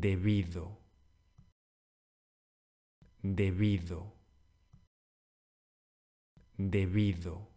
debido, debido, debido.